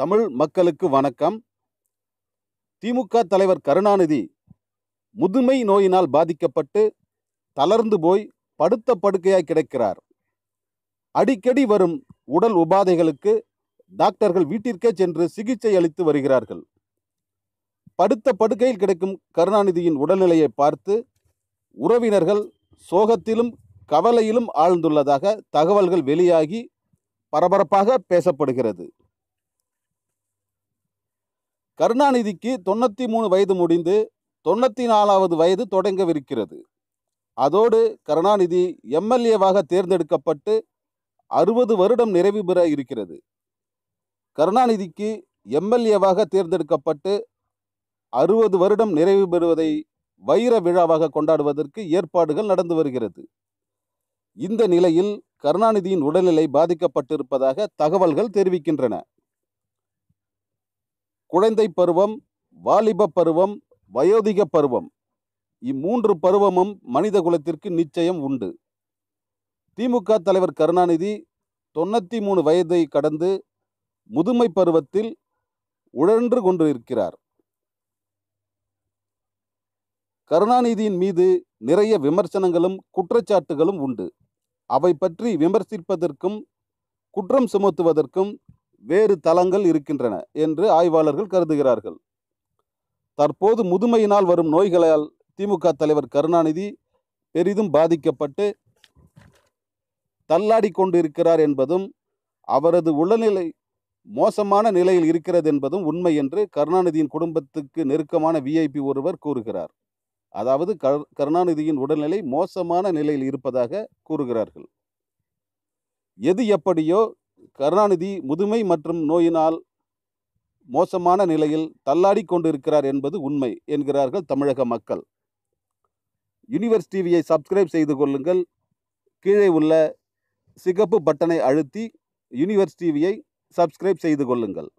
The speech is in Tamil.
தமிழ் மக்களுக்கு வணக்கம் திமுக தலைவர் கருணாநிதி முதுமை நோயினால் பாதிக்கப்பட்டு தளர்ந்து போய் படுத்த படுக்கையாய் கிடைக்கிறார் அடிக்கடி வரும் உடல் உபாதைகளுக்கு டாக்டர்கள் வீட்டிற்கே சென்று சிகிச்சை அளித்து வருகிறார்கள் படுத்த படுக்கையில் கிடைக்கும் கருணாநிதியின் உடல்நிலையை பார்த்து உறவினர்கள் சோகத்திலும் கவலையிலும் ஆழ்ந்துள்ளதாக தகவல்கள் வெளியாகி பரபரப்பாக பேசப்படுகிறது கருணாநிதிக்கு தொண்ணூற்றி மூணு வயது முடிந்து தொண்ணூற்றி நாலாவது வயது தொடங்கவிருக்கிறது அதோடு கருணாநிதி எம்எல்ஏவாக தேர்ந்தெடுக்கப்பட்டு அறுபது வருடம் நிறைவு பெற இருக்கிறது கருணாநிதிக்கு எம்எல்ஏவாக தேர்ந்தெடுக்கப்பட்டு அறுபது வருடம் நிறைவு பெறுவதை வைர விழாவாக கொண்டாடுவதற்கு ஏற்பாடுகள் நடந்து வருகிறது இந்த நிலையில் கருணாநிதியின் உடல்நிலை பாதிக்கப்பட்டிருப்பதாக தகவல்கள் தெரிவிக்கின்றன குழந்தை பருவம் வாலிப பருவம் வயோதிக பருவம் இம்மூன்று பருவமும் மனித குலத்திற்கு நிச்சயம் உண்டு திமுக தலைவர் கருணாநிதி தொண்ணூற்றி மூணு வயதை கடந்து முதுமை பருவத்தில் உழன்று கொண்டிருக்கிறார் கருணாநிதியின் மீது நிறைய விமர்சனங்களும் குற்றச்சாட்டுகளும் உண்டு அவை பற்றி விமர்சிப்பதற்கும் குற்றம் சுமத்துவதற்கும் வேறு தலங்கள் இருக்கின்றன என்று ஆய்வாளர்கள் கருதுகிறார்கள் தற்போது முதுமையினால் வரும் நோய்களால் திமுக தலைவர் கருணாநிதி பெரிதும் பாதிக்கப்பட்டு தள்ளாடி கொண்டிருக்கிறார் என்பதும் அவரது உடல்நிலை மோசமான நிலையில் இருக்கிறது என்பதும் உண்மை என்று கருணாநிதியின் குடும்பத்துக்கு நெருக்கமான விஐபி ஒருவர் கூறுகிறார் அதாவது கருணாநிதியின் உடல்நிலை மோசமான நிலையில் இருப்பதாக கூறுகிறார்கள் எது எப்படியோ கருணாநிதி முதுமை மற்றும் நோயினால் மோசமான நிலையில் தள்ளாடி கொண்டிருக்கிறார் என்பது உண்மை என்கிறார்கள் தமிழக மக்கள் யூனிவர்ஸ் டிவியை சப்ஸ்கிரைப் செய்து கொள்ளுங்கள் கீழே உள்ள சிகப்பு பட்டனை அழுத்தி யூனிவர்ஸ் டிவியை சப்ஸ்கிரைப் செய்து கொள்ளுங்கள்